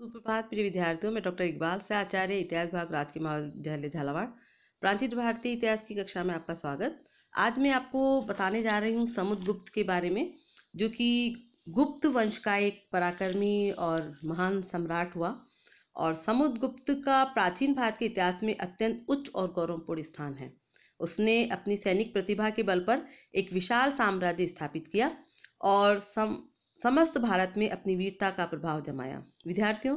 सुप्रभात प्रिय विद्यार्थियों में डॉक्टर इकबाल से आचार्य इतिहास भाग राजकीय महाविद्यालय झालावाड़ प्रांतित भारतीय इतिहास की कक्षा में आपका स्वागत आज मैं आपको बताने जा रही हूँ समुद्र गुप्त के बारे में जो कि गुप्त वंश का एक पराक्रमी और महान सम्राट हुआ और समुद्र गुप्त का प्राचीन भारत के इतिहास में अत्यंत उच्च और गौरवपूर्ण स्थान है उसने अपनी सैनिक प्रतिभा के बल पर एक विशाल साम्राज्य स्थापित किया और सम समस्त भारत में अपनी वीरता का प्रभाव जमाया विद्यार्थियों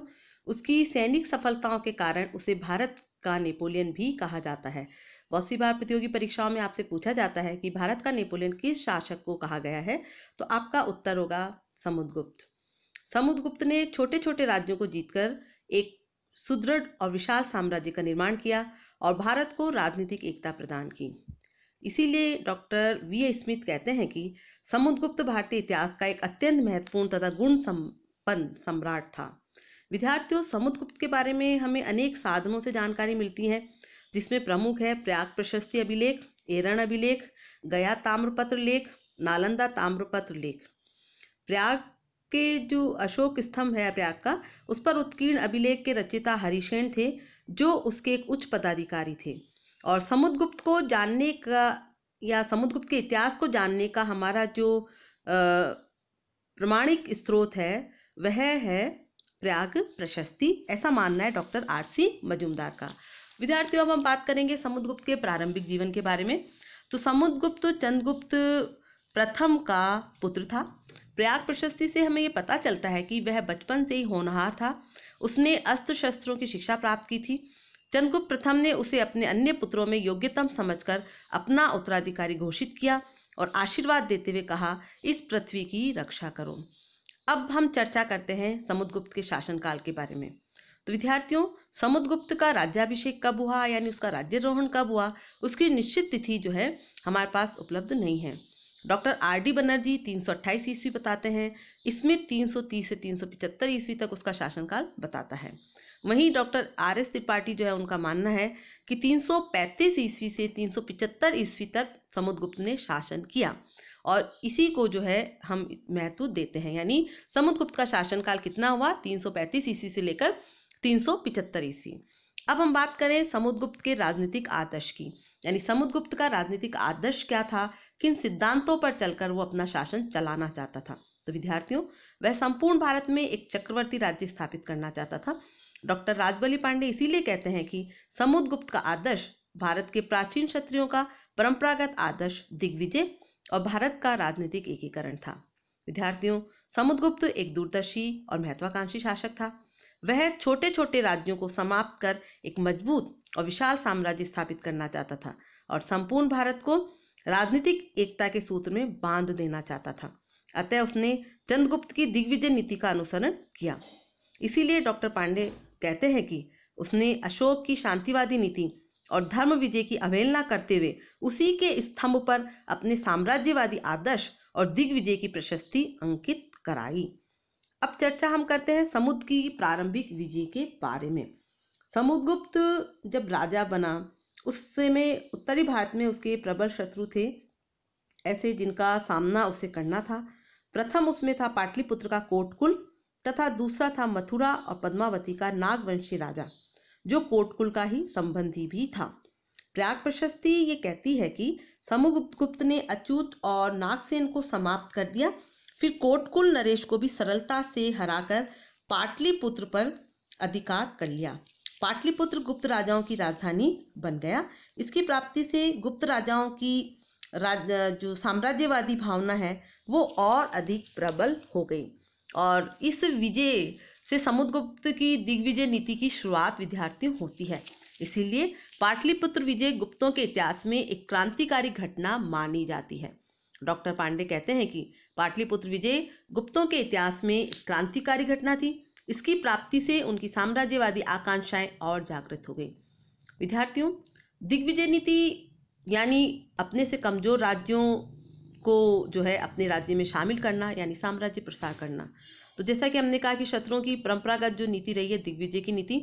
उसकी सैनिक सफलताओं के कारण उसे भारत का नेपोलियन भी कहा जाता है बहुत सी बार प्रतियोगी परीक्षाओं में आपसे पूछा जाता है कि भारत का नेपोलियन किस शासक को कहा गया है तो आपका उत्तर होगा समुद्रगुप्त समुद्रगुप्त ने छोटे छोटे राज्यों को जीतकर एक सुदृढ़ और विशाल साम्राज्य का निर्माण किया और भारत को राजनीतिक एकता प्रदान की इसीलिए डॉक्टर वी ए स्मिथ कहते हैं कि समुद्रगुप्त भारतीय इतिहास का एक अत्यंत महत्वपूर्ण तथा गुण संपन्न सम्राट था विद्यार्थियों समुद्रगुप्त के बारे में हमें अनेक साधनों से जानकारी मिलती है जिसमें प्रमुख है प्रयाग प्रशस्ति अभिलेख एरण अभिलेख गया ताम्रपत्र लेख नालंदा ताम्रपत्र लेख प्रयाग के जो अशोक स्तंभ है प्रयाग का उस पर उत्कीर्ण अभिलेख के रचिता हरिशेन थे जो उसके एक उच्च पदाधिकारी थे और समुद्रगुप्त को जानने का या समुद्रगुप्त के इतिहास को जानने का हमारा जो प्रमाणिक स्रोत है वह है प्रयाग प्रशस्ति ऐसा मानना है डॉक्टर आर सी मजुमदार का विद्यार्थियों अब हम बात करेंगे समुद्रगुप्त के प्रारंभिक जीवन के बारे में तो समुद्रगुप्त चंद्रगुप्त प्रथम का पुत्र था प्रयाग प्रशस्ति से हमें ये पता चलता है कि वह बचपन से ही होनहार था उसने अस्त्र शस्त्रों की शिक्षा प्राप्त की थी चंद्रगुप्त प्रथम ने उसे अपने अन्य पुत्रों में योग्यतम समझकर अपना उत्तराधिकारी घोषित किया और आशीर्वाद देते हुए कहा इस पृथ्वी की रक्षा करो अब हम चर्चा करते हैं समुद्रगुप्त के शासनकाल के बारे में तो विद्यार्थियों समुद्रगुप्त का राज्याभिषेक कब हुआ यानी उसका राज्यरोहण कब हुआ उसकी निश्चित तिथि जो है हमारे पास उपलब्ध नहीं है डॉक्टर आर डी बनर्जी अट्ठाईस ईस्वी बताते हैं इसमें 330 से 375 ईस्वी तक उसका शासनकाल बताता है वहीं डॉक्टर आर एस त्रिपाठी जो है उनका मानना है कि 335 ईस्वी से 375 ईस्वी तक समुद्रगुप्त ने शासन किया और इसी को जो है हम महत्व देते हैं यानी समुद्रगुप्त का शासनकाल कितना हुआ 335 ईस्वी से लेकर 375 ईस्वी अब हम बात करें समुद्रगुप्त के राजनीतिक आदर्श की यानी समुद्रगुप्त का राजनीतिक आदर्श क्या था किन सिद्धांतों पर चलकर वो अपना शासन चलाना चाहता था तो विद्यार्थियों वह संपूर्ण भारत में एक चक्रवर्ती राज्य स्थापित करना चाहता था डॉक्टर राजबली पांडे इसीलिए कहते हैं कि समुद्रगुप्त का आदर्श भारत के प्राचीन क्षत्रियों का परंपरागत आदर्श दिग्विजय और भारत का राजनीतिक एकीकरण था विद्यार्थियों समुद्रगुप्त एक दूरदर्शी और महत्वाकांक्षी शासक था वह छोटे छोटे राज्यों को समाप्त कर एक मजबूत और विशाल साम्राज्य स्थापित करना चाहता था और संपूर्ण भारत को राजनीतिक एकता के सूत्र में बांध देना चाहता था अतः उसने चंद्रगुप्त की दिग्विजय नीति का अनुसरण किया इसीलिए डॉक्टर पांडे कहते हैं कि उसने अशोक की शांतिवादी नीति और धर्म विजय की अवहेलना करते हुए उसी के स्तंभ पर अपने साम्राज्यवादी आदर्श और दिग्विजय की प्रशस्ति अंकित कराई अब चर्चा हम करते हैं समुद्र की प्रारंभिक विजय के बारे में समुद्रगुप्त जब राजा बना उस समय उत्तरी भारत में उसके प्रबल शत्रु थे ऐसे जिनका सामना उसे करना था प्रथम उसमें था पाटलिपुत्र का कोटकुल तथा दूसरा था मथुरा और पद्मावती का नागवंशी राजा जो कोटकुल का ही संबंधी भी था प्रयाग प्रशस्ति ये कहती है कि समुद्रगुप्त ने अचूत और नागसेन को समाप्त कर दिया फिर कोटकुल नरेश को भी सरलता से हराकर पाटलिपुत्र पर अधिकार कर लिया पाटलिपुत्र गुप्त राजाओं की राजधानी बन गया इसकी प्राप्ति से गुप्त राजाओं की राज जो साम्राज्यवादी भावना है वो और अधिक प्रबल हो गई और इस विजय से समुद्रगुप्त की दिग्विजय नीति की शुरुआत विद्यार्थियों होती है इसीलिए पाटलिपुत्र विजय गुप्तों के इतिहास में एक क्रांतिकारी घटना मानी जाती है डॉक्टर पांडे कहते हैं कि पाटलिपुत्र विजय गुप्तों के इतिहास में एक क्रांतिकारी घटना थी इसकी प्राप्ति से उनकी साम्राज्यवादी आकांक्षाएं और जागृत हो गई विद्यार्थियों दिग्विजय नीति यानी अपने से कमजोर राज्यों को जो है अपने राज्य में शामिल करना यानी साम्राज्य प्रसार करना तो जैसा कि हमने कहा कि शत्रुओं की परंपरागत जो नीति रही है दिग्विजय की नीति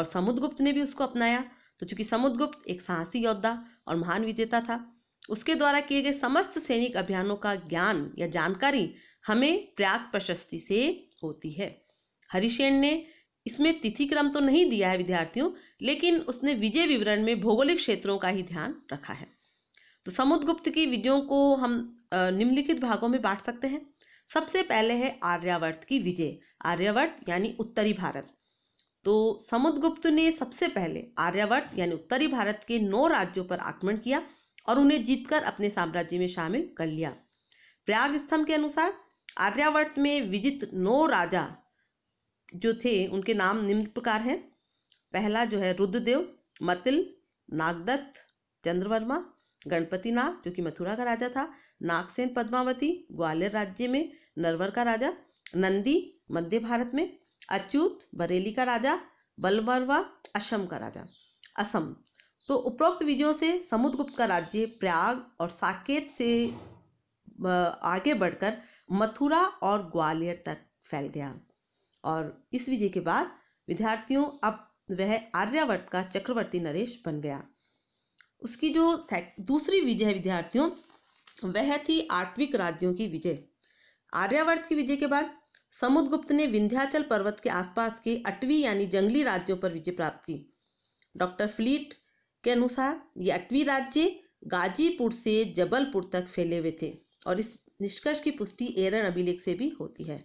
और समुद्रगुप्त ने भी उसको अपनाया तो चूंकि समुद्रगुप्त एक साहसी योद्धा और महान विजेता था उसके द्वारा किए गए समस्त सैनिक अभियानों का ज्ञान या जानकारी हमें प्रयाग प्रशस्ति से होती है हरिशेन ने इसमें तिथि क्रम तो नहीं दिया है विद्यार्थियों लेकिन उसने विजय विवरण में भौगोलिक क्षेत्रों का ही ध्यान रखा है तो समुद्रगुप्त की विजयों को हम निम्नलिखित भागों में बांट सकते हैं सबसे पहले है आर्यावर्त की विजय आर्यावर्त यानी उत्तरी भारत तो समुद्रगुप्त ने सबसे पहले आर्यावर्त यानी उत्तरी भारत के नौ राज्यों पर आक्रमण किया और उन्हें जीतकर अपने साम्राज्य में शामिल कर लिया प्रयाग स्तंभ के अनुसार आर्यावर्त में विजित नौ राजा जो थे उनके नाम निम्न प्रकार हैं पहला जो है रुद्रदेव मतिल नागदत्त चंद्रवर्मा गणपति नाग जो कि मथुरा का राजा था नागसेन पद्मावती ग्वालियर राज्य में नरवर का राजा नंदी मध्य भारत में अच्युत बरेली का राजा बलबरवा असम का राजा असम तो उपरोक्त विजयों से समुद्रगुप्त का राज्य प्रयाग और साकेत से आगे बढ़कर मथुरा और ग्वालियर तक फैल गया और इस विजय के बाद विद्यार्थियों अब वह आर्यावर्त का चक्रवर्ती नरेश बन गया उसकी जो दूसरी विजय है विद्यार्थियों वह थी आठविक राज्यों की विजय आर्यावर्त की विजय के बाद समुद्रगुप्त ने विंध्याचल पर्वत के आसपास के अटवी यानी जंगली राज्यों पर विजय प्राप्त की डॉक्टर फ्लीट के अनुसार ये अटवी राज्य गाजीपुर से जबलपुर तक फैले हुए थे और इस निष्कर्ष की पुष्टि एरन अभिलेख से भी होती है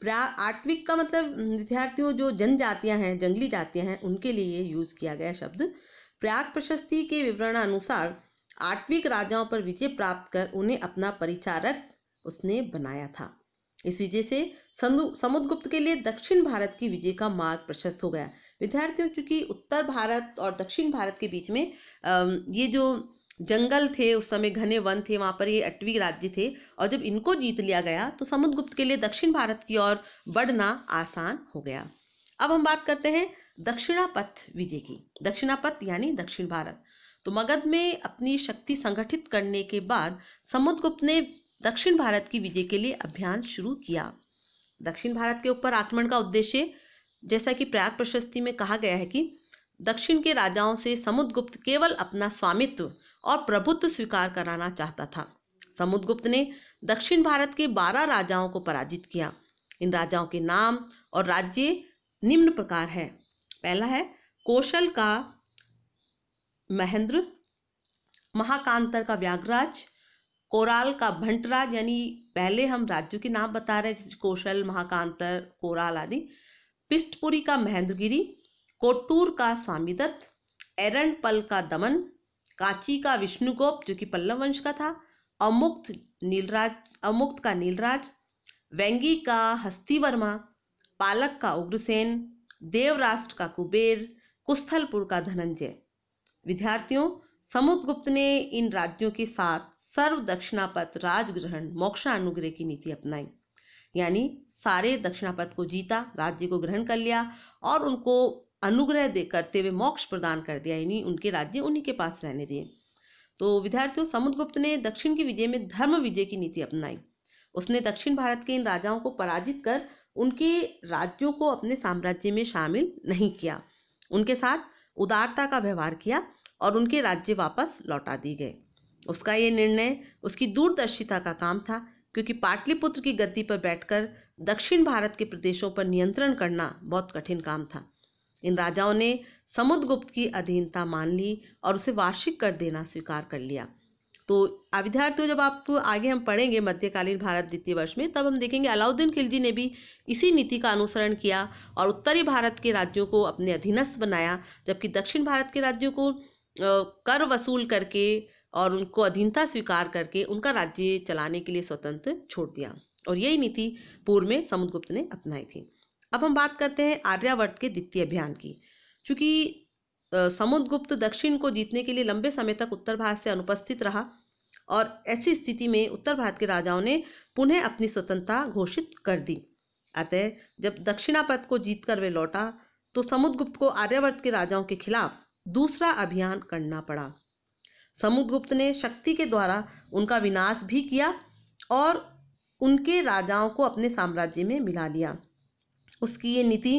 प्रया आठविक का मतलब विद्यार्थियों जो जनजातियां हैं जंगली जातियां हैं उनके लिए यूज किया गया शब्द प्रयाग प्रशस्ति के विवरण अनुसार आठवीं राजाओं पर विजय प्राप्त कर उन्हें अपना परिचारक उसने बनाया था इस विजय से समुद्रगुप्त के लिए दक्षिण भारत की विजय का मार्ग प्रशस्त हो गया विद्यार्थियों क्योंकि उत्तर भारत और दक्षिण भारत के बीच में ये जो जंगल थे उस समय घने वन थे वहाँ पर ये अटवी राज्य थे और जब इनको जीत लिया गया तो समुद्रगुप्त के लिए दक्षिण भारत की ओर बढ़ना आसान हो गया अब हम बात करते हैं दक्षिणापथ विजय की दक्षिणापथ यानी दक्षिण भारत तो मगध में अपनी शक्ति संगठित करने के बाद समुद्रगुप्त ने दक्षिण भारत की विजय के लिए अभियान शुरू किया दक्षिण भारत के ऊपर आक्रमण का उद्देश्य जैसा कि प्रयाग प्रशस्ति में कहा गया है कि दक्षिण के राजाओं से समुद्रगुप्त केवल अपना स्वामित्व और प्रभुत्व स्वीकार कराना चाहता था समुद्रगुप्त ने दक्षिण भारत के बारह राजाओं को पराजित किया इन राजाओं के नाम और राज्य निम्न प्रकार है पहला है कौशल का महेंद्र महाकांतर का व्यागराज कोराल का भंटराज यानी पहले हम राज्यों के नाम बता रहे हैं कौशल महाकांतर कोराल आदि पिष्टपुरी का महेंद्रगिरी कोटूर का स्वामीदत्त एरनपल का दमन कांची का विष्णुगोप जो कि पल्लव वंश का था अमुक्त नीलराज अमुक्त का नीलराज वेंगी का हस्तीवर्मा पालक का उग्रसेन देवराष्ट्र का कुबेर कुस्थलपुर का धनंजय विद्यार्थियों समुद्र गुप्त ने इन राज्यों के साथ सर्व दक्षिणापथ राजग्रहण मोक्षानुग्रह की नीति अपनाई यानी सारे दक्षिणापथ को जीता राज्य को ग्रहण कर लिया और उनको अनुग्रह दे करते हुए मोक्ष प्रदान कर दिया यानी उनके राज्य उन्हीं के पास रहने दिए तो विद्यार्थियों समुद्रगुप्त ने दक्षिण की विजय में धर्म विजय की नीति अपनाई उसने दक्षिण भारत के इन राजाओं को पराजित कर उनके राज्यों को अपने साम्राज्य में शामिल नहीं किया उनके साथ उदारता का व्यवहार किया और उनके राज्य वापस लौटा दी गए उसका ये निर्णय उसकी दूरदर्शिता का काम था क्योंकि पाटलिपुत्र की गद्दी पर बैठकर दक्षिण भारत के प्रदेशों पर नियंत्रण करना बहुत कठिन काम था इन राजाओं ने समुद्रगुप्त की अधीनता मान ली और उसे वार्षिक कर देना स्वीकार कर लिया तो विद्यार्थियों जब आप आगे हम पढ़ेंगे मध्यकालीन भारत द्वितीय वर्ष में तब हम देखेंगे अलाउद्दीन खिलजी ने भी इसी नीति का अनुसरण किया और उत्तरी भारत के राज्यों को अपने अधीनस्थ बनाया जबकि दक्षिण भारत के राज्यों को कर वसूल करके और उनको अधीनता स्वीकार करके उनका राज्य चलाने के लिए स्वतंत्र छोड़ दिया और यही नीति पूर्व में समुद्रगुप्त ने अपनाई थी अब हम बात करते हैं आर्यावर्त के द्वितीय अभियान की चूँकि समुद्रगुप्त दक्षिण को जीतने के लिए लंबे समय तक उत्तर भारत से अनुपस्थित रहा और ऐसी स्थिति में उत्तर भारत के राजाओं ने पुनः अपनी स्वतंत्रता घोषित कर दी अतः जब दक्षिणापथ को जीतकर वे लौटा तो समुद्रगुप्त को आर्यवर्त के राजाओं के खिलाफ दूसरा अभियान करना पड़ा समुद्रगुप्त ने शक्ति के द्वारा उनका विनाश भी किया और उनके राजाओं को अपने साम्राज्य में मिला लिया उसकी ये नीति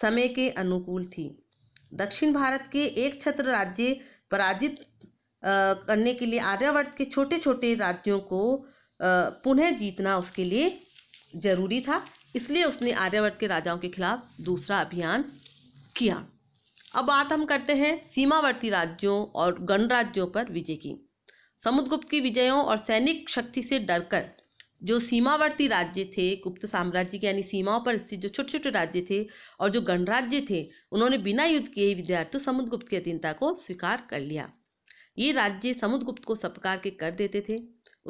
समय के अनुकूल थी दक्षिण भारत के एक छत्र राज्य पराजित करने के लिए आर्यावर्त के छोटे छोटे राज्यों को पुनः जीतना उसके लिए जरूरी था इसलिए उसने आर्यावर्त के राजाओं के खिलाफ दूसरा अभियान किया अब बात हम करते हैं सीमावर्ती राज्यों और गणराज्यों पर विजय की समुद्रगुप्त की विजयों और सैनिक शक्ति से डरकर जो सीमावर्ती राज्य थे गुप्त साम्राज्य के यानी सीमाओं पर स्थित जो छोटे छोटे राज्य थे और जो गणराज्य थे उन्होंने बिना युद्ध किए ही विद्यार्थियों समुद्रगुप्त की अधीनता को स्वीकार कर लिया ये राज्य समुद्रगुप्त को सब प्रकार के कर देते थे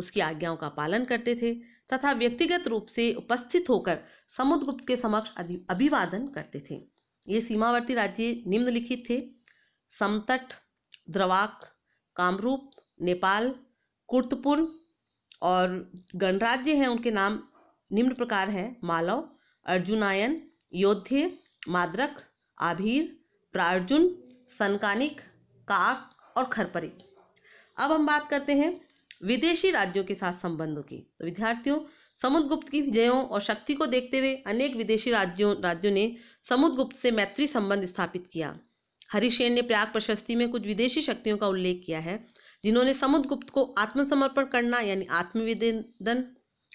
उसकी आज्ञाओं का पालन करते थे तथा व्यक्तिगत रूप से उपस्थित होकर समुद्रगुप्त के समक्ष अभिवादन करते थे ये सीमावर्ती राज्य निम्नलिखित थे समतट द्रवाक कामरूप नेपाल कुर्तपुर और गणराज्य हैं उनके नाम निम्न प्रकार हैं मालव अर्जुनायन योद्धे माद्रक आभीर प्रार्जुन सनकानिक काक और खरपरी अब हम बात करते हैं विदेशी राज्यों के साथ संबंधों की तो विद्यार्थियों समुद्रगुप्त की विजयों और शक्ति को देखते हुए अनेक विदेशी राज्यों राज्यों ने समुद्रगुप्त से मैत्री संबंध स्थापित किया हरिशेन ने प्रयाग प्रशस्ति में कुछ विदेशी शक्तियों का उल्लेख किया है जिन्होंने समुद्रगुप्त को आत्मसमर्पण करना यानी आत्मविदन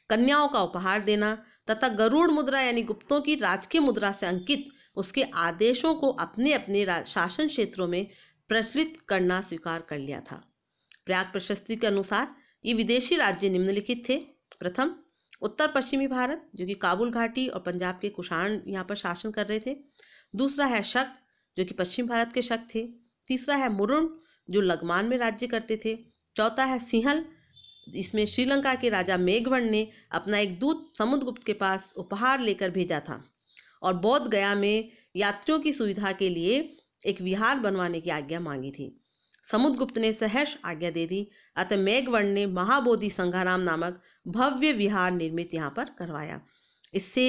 कन्याओं का उपहार देना तथा गरुड़ मुद्रा यानी गुप्तों की राजकीय मुद्रा से अंकित उसके आदेशों को अपने अपने शासन क्षेत्रों में प्रचलित करना स्वीकार कर लिया था प्रयाग प्रशस्ति के अनुसार ये विदेशी राज्य निम्नलिखित थे प्रथम उत्तर पश्चिमी भारत जो कि काबुल घाटी और पंजाब के कुषाण यहाँ पर शासन कर रहे थे दूसरा है शक जो कि पश्चिम भारत के शक थे तीसरा है मुरुण जो लगमान में राज्य करते थे चौथा है सिंहल इसमें श्रीलंका के राजा मेघवर्ण ने अपना एक दूत समुद्रगुप्त के पास उपहार लेकर भेजा था और बौद्ध गया में यात्रियों की सुविधा के लिए एक विहार बनवाने की आज्ञा मांगी थी समुद्रगुप्त ने सहर्ष आज्ञा दे दी अतः मेघवण ने महाबोधि संघाराम नामक भव्य विहार निर्मित यहाँ पर करवाया इससे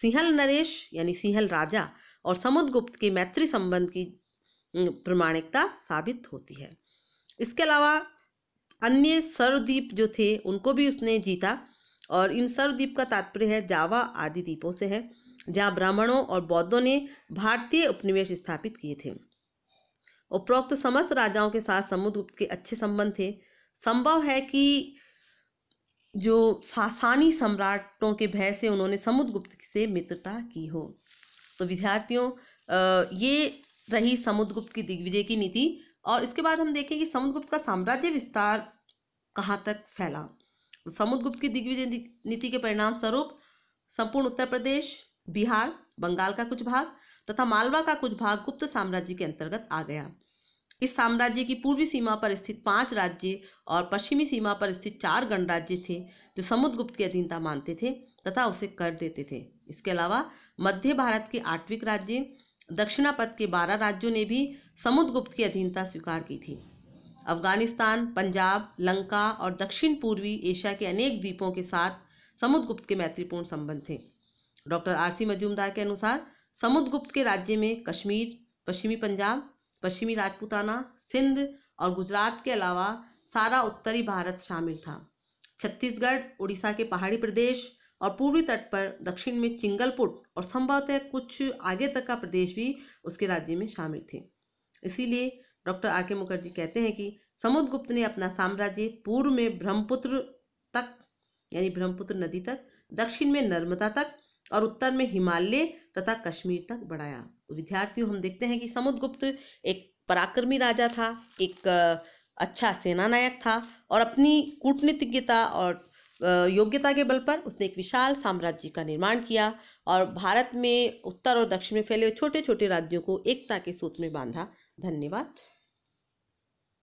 सिंहल नरेश यानी सिंहल राजा और समुद्रगुप्त के मैत्री संबंध की प्रमाणिकता साबित होती है इसके अलावा अन्य सर्वद्वीप जो थे उनको भी उसने जीता और इन सर्वद्वीप का तात्पर्य है जावा आदि द्वीपों से है जहाँ ब्राह्मणों और बौद्धों ने भारतीय उपनिवेश स्थापित किए थे उपरोक्त समस्त राजाओं के साथ समुद्रगुप्त के अच्छे संबंध थे संभव है कि जो सासानी सम्राटों के भय से उन्होंने समुद्रगुप्त से मित्रता की हो तो विद्यार्थियों ये रही समुद्रगुप्त की दिग्विजय की नीति और इसके बाद हम देखें कि समुद्रगुप्त का साम्राज्य विस्तार कहाँ तक फैला समुद्रगुप्त की दिग्विजय नीति के परिणाम स्वरूप संपूर्ण उत्तर प्रदेश बिहार बंगाल का कुछ भाग तथा मालवा का कुछ भाग गुप्त साम्राज्य के अंतर्गत आ गया इस साम्राज्य की पूर्वी सीमा पर स्थित पांच राज्य और पश्चिमी सीमा पर स्थित चार गणराज्य थे जो समुद्रगुप्त की अधीनता मानते थे तथा उसे कर देते थे इसके अलावा मध्य भारत के आठविक राज्य दक्षिणापथ के बारह राज्यों ने भी समुद्रगुप्त की अधीनता स्वीकार की थी अफगानिस्तान पंजाब लंका और दक्षिण पूर्वी एशिया के अनेक द्वीपों के साथ समुद्रगुप्त के मैत्रीपूर्ण संबंध थे डॉक्टर आर सी मजूमदार के अनुसार समुद्रगुप्त के राज्य में कश्मीर पश्चिमी पंजाब पश्चिमी राजपूताना सिंध और गुजरात के अलावा सारा उत्तरी भारत शामिल था छत्तीसगढ़ उड़ीसा के पहाड़ी प्रदेश और पूर्वी तट पर दक्षिण में चिंगलपुट और संभवतः कुछ आगे तक का प्रदेश भी उसके राज्य में शामिल थे इसीलिए डॉक्टर आर के मुखर्जी कहते हैं कि समुद्रगुप्त ने अपना साम्राज्य पूर्व में ब्रह्मपुत्र तक यानी ब्रह्मपुत्र नदी तक दक्षिण में नर्मदा तक और उत्तर में हिमालय तथा कश्मीर तक बढ़ाया विद्यार्थियों हम देखते हैं कि समुद्रगुप्त एक पराक्रमी राजा था एक अच्छा सेनानायक था और अपनी कूटनीतिज्ञता और योग्यता के बल पर उसने एक विशाल साम्राज्य का निर्माण किया और भारत में उत्तर और दक्षिण में फैले छोटे छोटे राज्यों को एकता के सूत्र में बांधा धन्यवाद